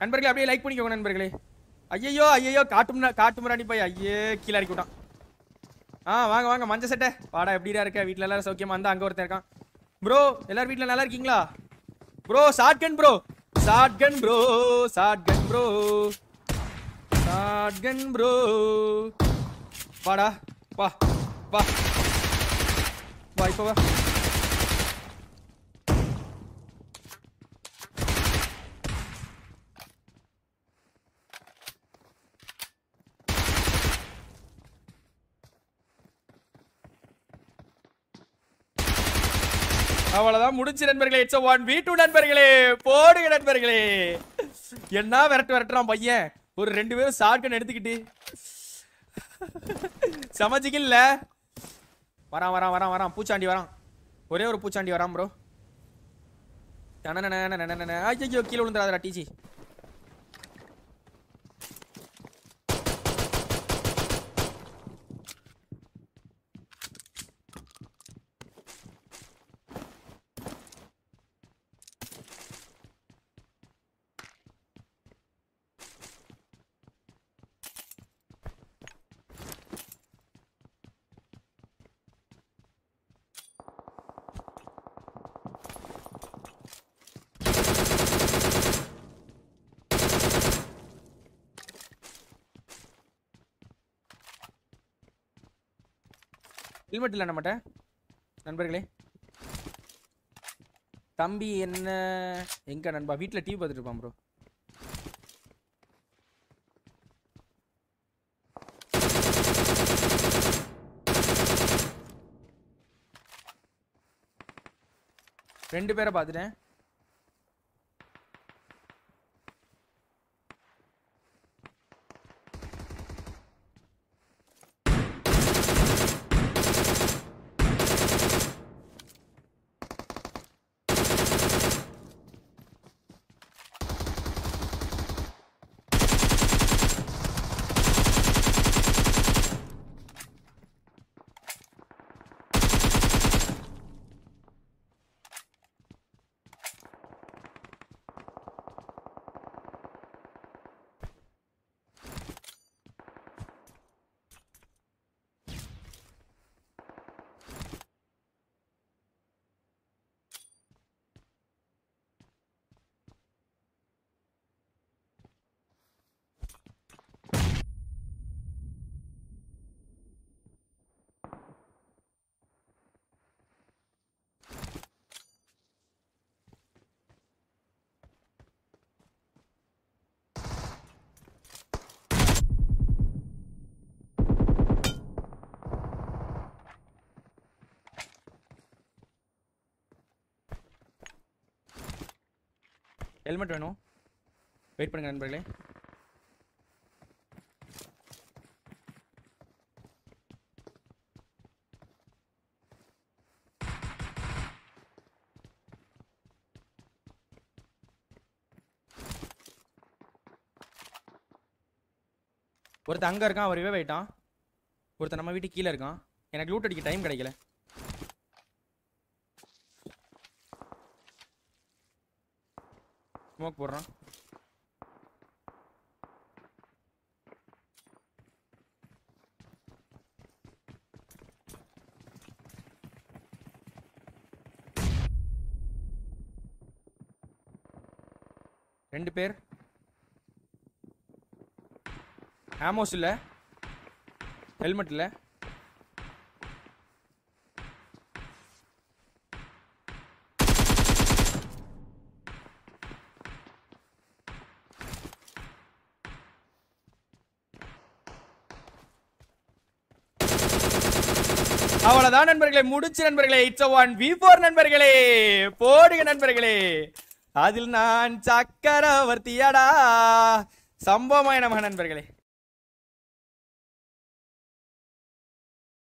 நண்பர்களே அப்படியே லைக் பண்ணிக்கோங்க நண்பர்களே ஐயோ ஐயோ காட்டு காட்டு முராடி போய் ஐயே கீழே இறக்கி ஆ வாங்க வாங்க மஞ்ச சட்டை வாடா எப்படியா இருக்க வீட்டில் எல்லாரும் சௌக்கியமாக இருந்தா அங்கே ஒருத்தர் இருக்கான் ப்ரோ எல்லாரும் வீட்டில் நல்லா இருக்கீங்களா ப்ரோ கன் ப்ரோ கன் ப்ரோ கன் ப்ரோ கன் ப்ரோ வாடா வா வா வா இப்போ வா அவ்வளவுதான் முடிஞ்ச நண்பர்களே இட்ஸ் ஒன் வீ டூ நண்பர்களே போடுங்க நண்பர்களே என்ன விரட்டு விரட்டுறான் பையன் ஒரு ரெண்டு பேரும் ஷார்ட்கன் எடுத்துக்கிட்டு சமைச்சிக்கல வரான் வரான் வரான் வரான் பூச்சாண்டி வரான் ஒரே ஒரு பூச்சாண்டி வரான் ப்ரோ ஐயோ கீழே விழுந்துடாதடா டிஜி ஹெல்மெட் இல்லை நம்மகிட்ட நண்பர்களே தம்பி என்ன எங்க நண்பா வீட்டில் டிவி பார்த்துட்டு இருப்பான் ப்ரோ ரெண்டு பேரை பார்த்துட்டேன் ஹெல்மெட் வேணும் வெயிட் பண்ணுங்கள் நண்பர்களே ஒருத்தன் அங்கே இருக்கான் அவர் வெயிட்டான் ஒருத்தன் நம்ம வீட்டுக்கு கீழே இருக்கான் எனக்கு லூட் அடிக்க டைம் கிடைக்கல ஸ்மோக் போடுறான் ரெண்டு பேர் ஹேமோஸ் இல்லை ஹெல்மெட் இல்லை அவ்வளவுதான் நண்பர்களே முடிச்சு நண்பர்களே இட்ஸ் ஒன் வி போர் நண்பர்களே போடுங்க நண்பர்களே அதில் நான் சக்கரவர்த்தியாடா சம்பவமாய் நண்பர்களே